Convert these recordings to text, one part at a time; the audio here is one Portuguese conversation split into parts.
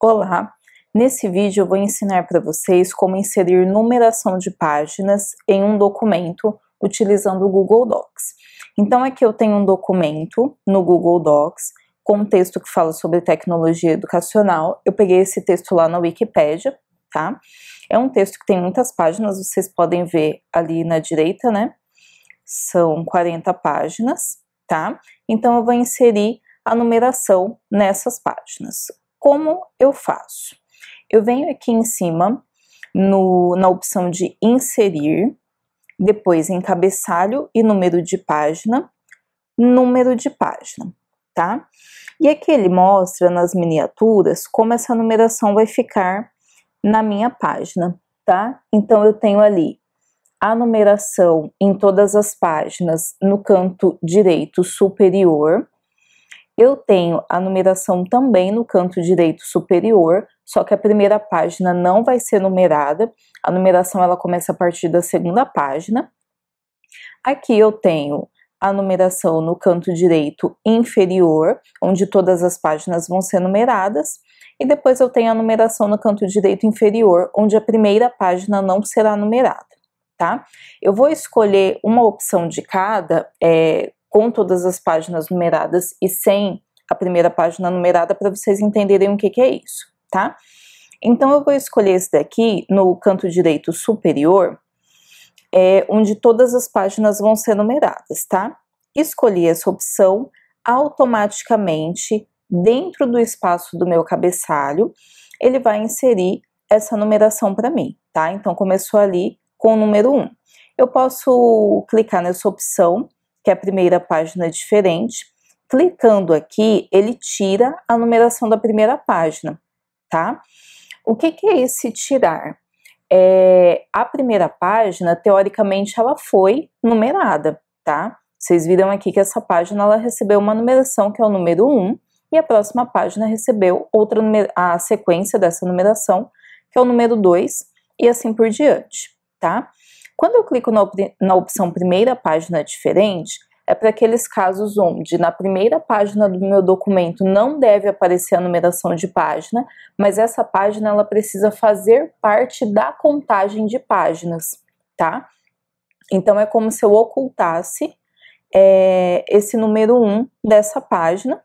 Olá! Nesse vídeo eu vou ensinar para vocês como inserir numeração de páginas em um documento utilizando o Google Docs. Então aqui eu tenho um documento no Google Docs com um texto que fala sobre tecnologia educacional. Eu peguei esse texto lá na Wikipedia, tá? É um texto que tem muitas páginas, vocês podem ver ali na direita, né? São 40 páginas, tá? Então eu vou inserir a numeração nessas páginas. Como eu faço? Eu venho aqui em cima no, na opção de inserir, depois em cabeçalho e número de página, número de página, tá? E aqui ele mostra nas miniaturas como essa numeração vai ficar na minha página, tá? Então eu tenho ali a numeração em todas as páginas no canto direito superior, eu tenho a numeração também no canto direito superior, só que a primeira página não vai ser numerada. A numeração ela começa a partir da segunda página. Aqui eu tenho a numeração no canto direito inferior, onde todas as páginas vão ser numeradas, e depois eu tenho a numeração no canto direito inferior, onde a primeira página não será numerada, tá? Eu vou escolher uma opção de cada, é, com todas as páginas numeradas e sem a primeira página numerada para vocês entenderem o que, que é isso, tá? Então eu vou escolher esse daqui no canto direito superior, é, onde todas as páginas vão ser numeradas, tá? Escolhi essa opção automaticamente dentro do espaço do meu cabeçalho, ele vai inserir essa numeração para mim, tá? Então começou ali com o número 1. Eu posso clicar nessa opção que é a primeira página é diferente. Clicando aqui, ele tira a numeração da primeira página, tá? O que, que é esse tirar? É, a primeira página, teoricamente, ela foi numerada, tá? Vocês viram aqui que essa página ela recebeu uma numeração que é o número 1 e a próxima página recebeu outra a sequência dessa numeração, que é o número 2 e assim por diante, tá? Quando eu clico na, op na opção primeira página diferente, é para aqueles casos onde na primeira página do meu documento não deve aparecer a numeração de página, mas essa página ela precisa fazer parte da contagem de páginas, tá? Então é como se eu ocultasse é, esse número 1 dessa página.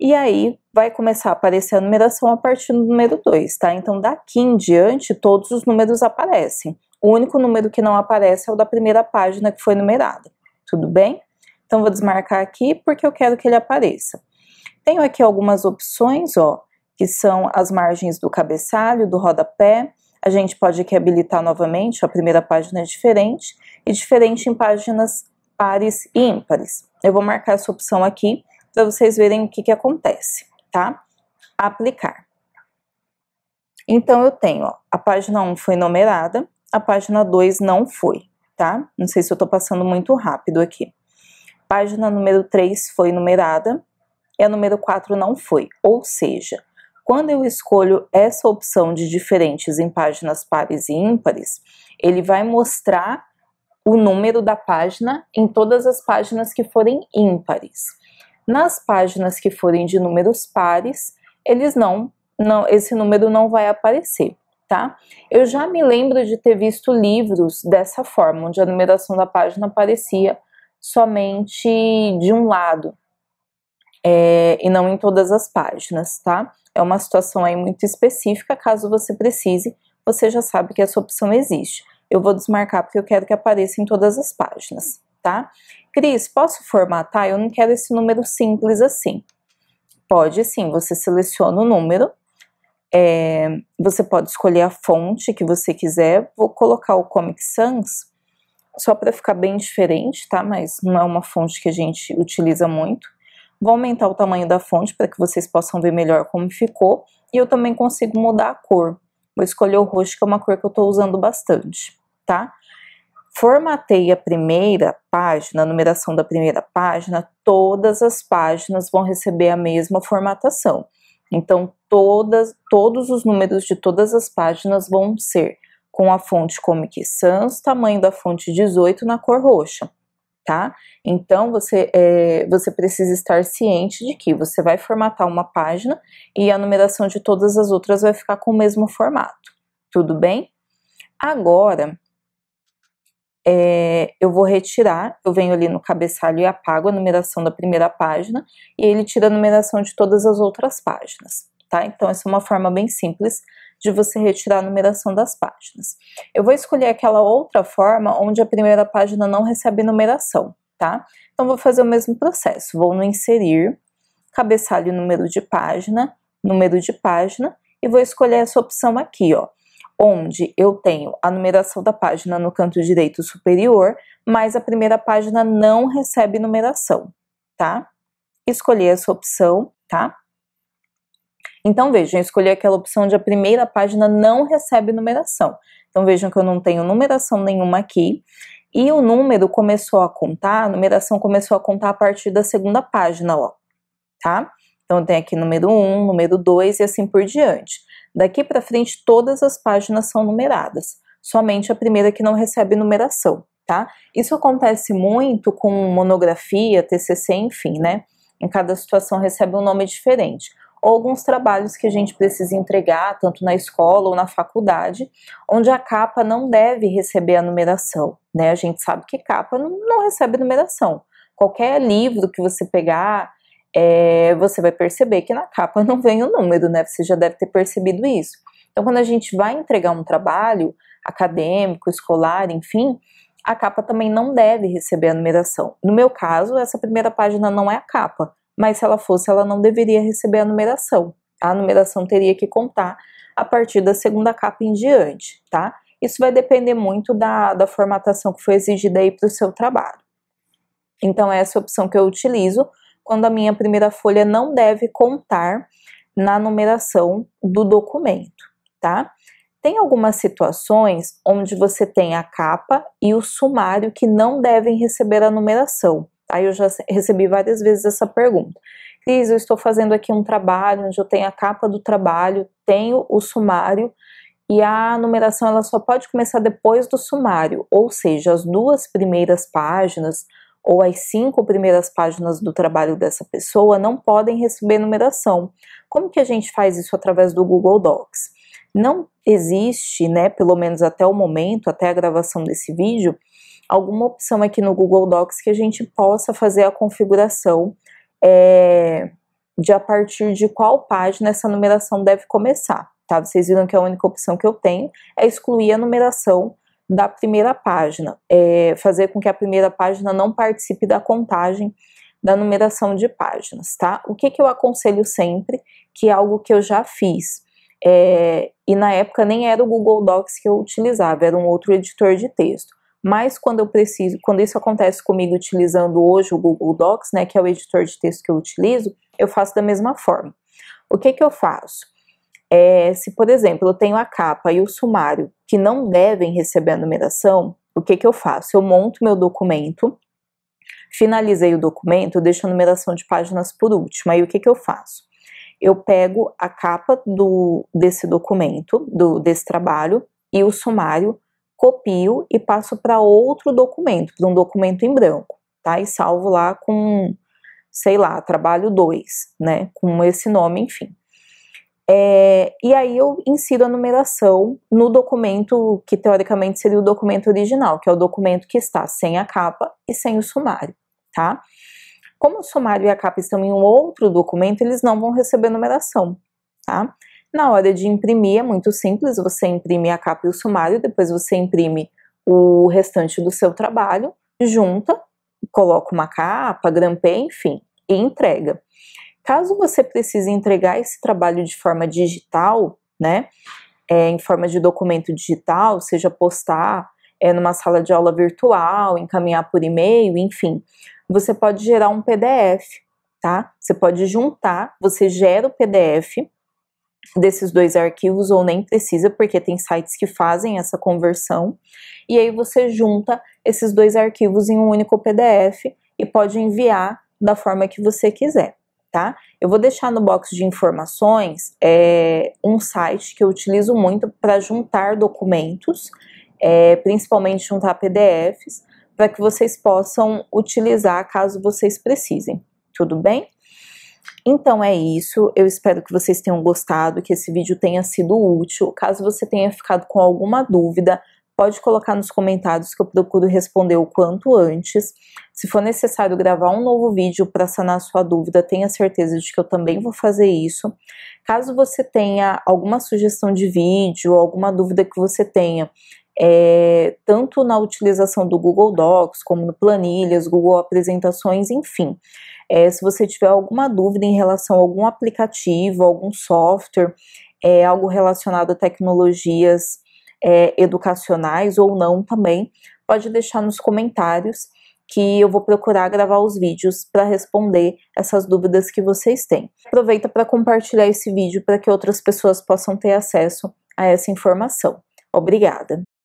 E aí vai começar a aparecer a numeração a partir do número 2, tá? Então daqui em diante todos os números aparecem. O único número que não aparece é o da primeira página que foi numerada, tudo bem? Então vou desmarcar aqui porque eu quero que ele apareça. Tenho aqui algumas opções, ó, que são as margens do cabeçalho, do rodapé. A gente pode aqui habilitar novamente, ó, a primeira página é diferente e diferente em páginas pares e ímpares. Eu vou marcar essa opção aqui para vocês verem o que, que acontece, tá? Aplicar. Então, eu tenho, ó, a página 1 foi numerada, a página 2 não foi, tá? Não sei se eu tô passando muito rápido aqui. Página número 3 foi numerada e a número 4 não foi, ou seja, quando eu escolho essa opção de diferentes em páginas pares e ímpares, ele vai mostrar o número da página em todas as páginas que forem ímpares. Nas páginas que forem de números pares, eles não, não esse número não vai aparecer tá? Eu já me lembro de ter visto livros dessa forma, onde a numeração da página aparecia somente de um lado é, e não em todas as páginas, tá? É uma situação aí muito específica, caso você precise, você já sabe que essa opção existe. Eu vou desmarcar porque eu quero que apareça em todas as páginas, tá? Cris, posso formatar? Eu não quero esse número simples assim. Pode sim, você seleciona o número, é, você pode escolher a fonte que você quiser. Vou colocar o Comic Sans só para ficar bem diferente, tá? Mas não é uma fonte que a gente utiliza muito. Vou aumentar o tamanho da fonte para que vocês possam ver melhor como ficou. E eu também consigo mudar a cor. Vou escolher o roxo, que é uma cor que eu estou usando bastante, tá? Formatei a primeira página, a numeração da primeira página, todas as páginas vão receber a mesma formatação. Então, todas, todos os números de todas as páginas vão ser com a fonte Comic Sans, tamanho da fonte 18 na cor roxa, tá? Então, você, é, você precisa estar ciente de que você vai formatar uma página e a numeração de todas as outras vai ficar com o mesmo formato, tudo bem? Agora, é, eu vou retirar, eu venho ali no cabeçalho e apago a numeração da primeira página e ele tira a numeração de todas as outras páginas, tá? Então essa é uma forma bem simples de você retirar a numeração das páginas. Eu vou escolher aquela outra forma onde a primeira página não recebe numeração, tá? Então vou fazer o mesmo processo, vou no inserir, cabeçalho número de página, número de página e vou escolher essa opção aqui, ó, onde eu tenho a numeração da página no canto direito superior, mas a primeira página não recebe numeração, tá? Escolher essa opção, tá? Então vejam, eu escolhi aquela opção onde a primeira página não recebe numeração. Então vejam que eu não tenho numeração nenhuma aqui. E o número começou a contar, a numeração começou a contar a partir da segunda página, ó, tá? Então tem aqui número 1, um, número 2 e assim por diante. Daqui para frente, todas as páginas são numeradas, somente a primeira que não recebe numeração, tá? Isso acontece muito com monografia, TCC, enfim, né? Em cada situação recebe um nome diferente ou alguns trabalhos que a gente precisa entregar, tanto na escola ou na faculdade, onde a capa não deve receber a numeração, né? A gente sabe que capa não, não recebe numeração. Qualquer livro que você pegar é, você vai perceber que na capa não vem o número, né? Você já deve ter percebido isso. Então, quando a gente vai entregar um trabalho acadêmico, escolar, enfim, a capa também não deve receber a numeração. No meu caso, essa primeira página não é a capa, mas se ela fosse, ela não deveria receber a numeração. A numeração teria que contar a partir da segunda capa em diante, tá? Isso vai depender muito da, da formatação que foi exigida aí para o seu trabalho. Então, essa é a opção que eu utilizo quando a minha primeira folha não deve contar na numeração do documento, tá? Tem algumas situações onde você tem a capa e o sumário que não devem receber a numeração. Aí tá? eu já recebi várias vezes essa pergunta. Cris, eu estou fazendo aqui um trabalho onde eu tenho a capa do trabalho, tenho o sumário e a numeração ela só pode começar depois do sumário, ou seja, as duas primeiras páginas ou as cinco primeiras páginas do trabalho dessa pessoa não podem receber numeração. Como que a gente faz isso através do Google Docs? Não existe, né, pelo menos até o momento, até a gravação desse vídeo, alguma opção aqui no Google Docs que a gente possa fazer a configuração é, de a partir de qual página essa numeração deve começar, tá? Vocês viram que a única opção que eu tenho é excluir a numeração da primeira página, é, fazer com que a primeira página não participe da contagem da numeração de páginas, tá? O que, que eu aconselho sempre, que é algo que eu já fiz, é, e na época nem era o Google Docs que eu utilizava, era um outro editor de texto. Mas quando eu preciso, quando isso acontece comigo utilizando hoje o Google Docs, né, que é o editor de texto que eu utilizo, eu faço da mesma forma. O que que eu faço? É, se, por exemplo, eu tenho a capa e o sumário que não devem receber a numeração, o que, que eu faço? Eu monto meu documento, finalizei o documento, deixo a numeração de páginas por último. Aí o que, que eu faço? Eu pego a capa do, desse documento, do, desse trabalho, e o sumário, copio e passo para outro documento, para um documento em branco, tá? E salvo lá com, sei lá, trabalho 2, né? Com esse nome, enfim. É, e aí eu insiro a numeração no documento que teoricamente seria o documento original, que é o documento que está sem a capa e sem o sumário, tá? Como o sumário e a capa estão em um outro documento, eles não vão receber numeração, tá? Na hora de imprimir é muito simples, você imprime a capa e o sumário, depois você imprime o restante do seu trabalho, junta, coloca uma capa, grampeia, enfim, e entrega. Caso você precise entregar esse trabalho de forma digital, né, é, em forma de documento digital, seja postar é, numa sala de aula virtual, encaminhar por e-mail, enfim, você pode gerar um PDF, tá? Você pode juntar, você gera o PDF desses dois arquivos ou nem precisa, porque tem sites que fazem essa conversão. E aí você junta esses dois arquivos em um único PDF e pode enviar da forma que você quiser tá? Eu vou deixar no box de informações é, um site que eu utilizo muito para juntar documentos, é, principalmente juntar PDFs, para que vocês possam utilizar caso vocês precisem, tudo bem? Então é isso, eu espero que vocês tenham gostado, que esse vídeo tenha sido útil. Caso você tenha ficado com alguma dúvida, pode colocar nos comentários que eu procuro responder o quanto antes. Se for necessário gravar um novo vídeo para sanar sua dúvida, tenha certeza de que eu também vou fazer isso. Caso você tenha alguma sugestão de vídeo, alguma dúvida que você tenha, é, tanto na utilização do Google Docs, como no planilhas, Google Apresentações, enfim. É, se você tiver alguma dúvida em relação a algum aplicativo, algum software, é, algo relacionado a tecnologias é, educacionais ou não também, pode deixar nos comentários que eu vou procurar gravar os vídeos para responder essas dúvidas que vocês têm. Aproveita para compartilhar esse vídeo para que outras pessoas possam ter acesso a essa informação. Obrigada!